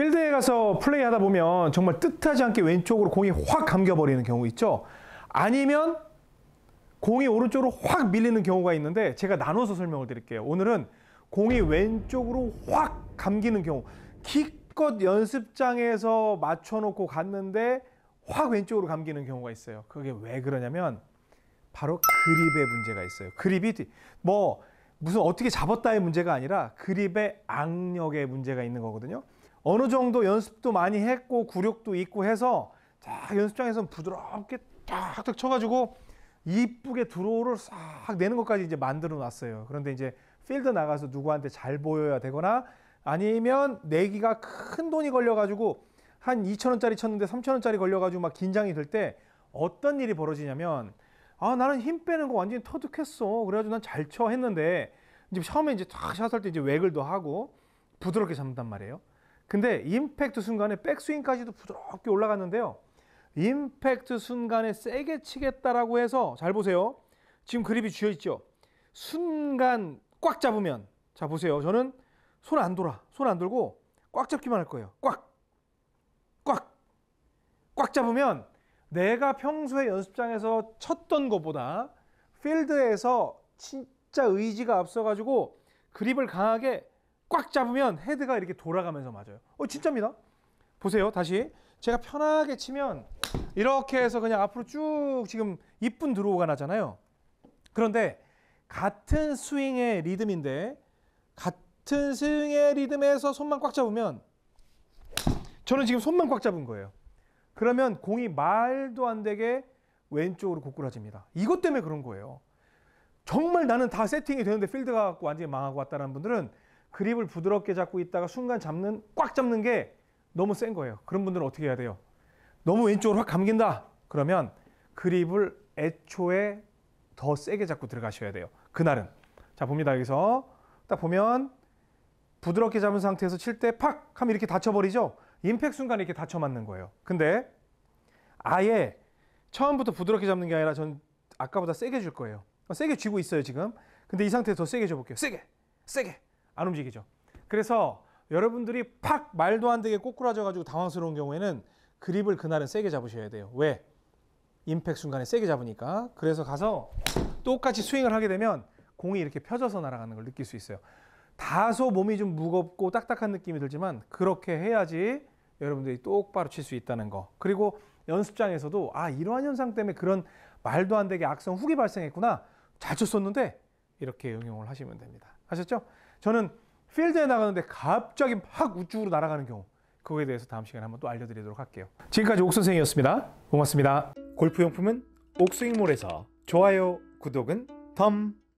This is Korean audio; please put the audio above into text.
필드에 가서 플레이하다 보면 정말 뜻하지 않게 왼쪽으로 공이 확 감겨버리는 경우 있죠. 아니면 공이 오른쪽으로 확 밀리는 경우가 있는데 제가 나눠서 설명을 드릴게요. 오늘은 공이 왼쪽으로 확 감기는 경우 기껏 연습장에서 맞춰놓고 갔는데 확 왼쪽으로 감기는 경우가 있어요. 그게 왜 그러냐면 바로 그립의 문제가 있어요. 그립이 뭐 무슨 어떻게 잡았다의 문제가 아니라 그립의 악력의 문제가 있는 거거든요. 어느 정도 연습도 많이 했고 구력도 있고 해서 자 연습장에서 부드럽게 탁탁 쳐가지고 이쁘게 드로우를 싹 내는 것까지 이제 만들어 놨어요. 그런데 이제 필드 나가서 누구한테 잘 보여야 되거나 아니면 내기가 큰 돈이 걸려가지고 한 2천원짜리 쳤는데 3천원짜리 걸려가지고 막 긴장이 될 때 어떤 일이 벌어지냐면 아 나는 힘 빼는 거 완전히 터득했어 그래가지고 난 잘 쳐 했는데 이제 처음에 이제 탁 샷할 때 이제 외글도 하고 부드럽게 잡는단 말이에요 근데 임팩트 순간에 백스윙까지도 부드럽게 올라갔는데요. 임팩트 순간에 세게 치겠다라고 해서 잘 보세요. 지금 그립이 쥐어 있죠. 순간 꽉 잡으면 자 보세요. 저는 손 안 돌아. 손 안 돌고 꽉 잡기만 할 거예요. 꽉. 꽉. 꽉 잡으면 내가 평소에 연습장에서 쳤던 것보다 필드에서 진짜 의지가 앞서 가지고 그립을 강하게 꽉 잡으면 헤드가 이렇게 돌아가면서 맞아요. 어, 진짜입니다. 보세요. 다시. 제가 편하게 치면 이렇게 해서 그냥 앞으로 쭉 지금 이쁜 드로우가 나잖아요. 그런데 같은 스윙의 리듬인데 같은 스윙의 리듬에서 손만 꽉 잡으면 저는 지금 손만 꽉 잡은 거예요. 그러면 공이 말도 안 되게 왼쪽으로 고꾸라집니다. 이것 때문에 그런 거예요. 정말 나는 다 세팅이 되는데 필드가 완전히 망하고 왔다는 분들은 그립을 부드럽게 잡고 있다가 순간 잡는 꽉 잡는 게 너무 센 거예요. 그런 분들은 어떻게 해야 돼요? 너무 왼쪽으로 확 감긴다. 그러면 그립을 애초에 더 세게 잡고 들어가셔야 돼요. 그날은. 자, 봅니다. 여기서 딱 보면 부드럽게 잡은 상태에서 칠 때 팍 하면 이렇게 닫혀 버리죠 임팩 순간 이렇게 닫혀 맞는 거예요. 근데 아예 처음부터 부드럽게 잡는 게 아니라 전 아까보다 세게 줄 거예요. 세게 쥐고 있어요, 지금. 근데 이 상태에서 더 세게 줘볼게요. 세게! 세게! 안 움직이죠. 그래서 여러분들이 팍 말도 안 되게 꼬꾸라져 가지고 당황스러운 경우에는 그립을 그날은 세게 잡으셔야 돼요. 왜? 임팩 순간에 세게 잡으니까. 그래서 가서 똑같이 스윙을 하게 되면 공이 이렇게 펴져서 날아가는 걸 느낄 수 있어요. 다소 몸이 좀 무겁고 딱딱한 느낌이 들지만 그렇게 해야지 여러분들이 똑바로 칠 수 있다는 거. 그리고 연습장에서도 아 이러한 현상 때문에 그런 말도 안 되게 악성 훅이 발생했구나. 잘 쳤었는데 이렇게 응용을 하시면 됩니다. 하셨죠 저는 필드에 나가는데 갑자기 확 우측으로 날아가는 경우 그거에 대해서 다음 시간에 한번 또 알려드리도록 할게요. 지금까지 옥선생이었습니다. 고맙습니다. 골프 용품은 옥스윙몰에서 좋아요, 구독은 덤!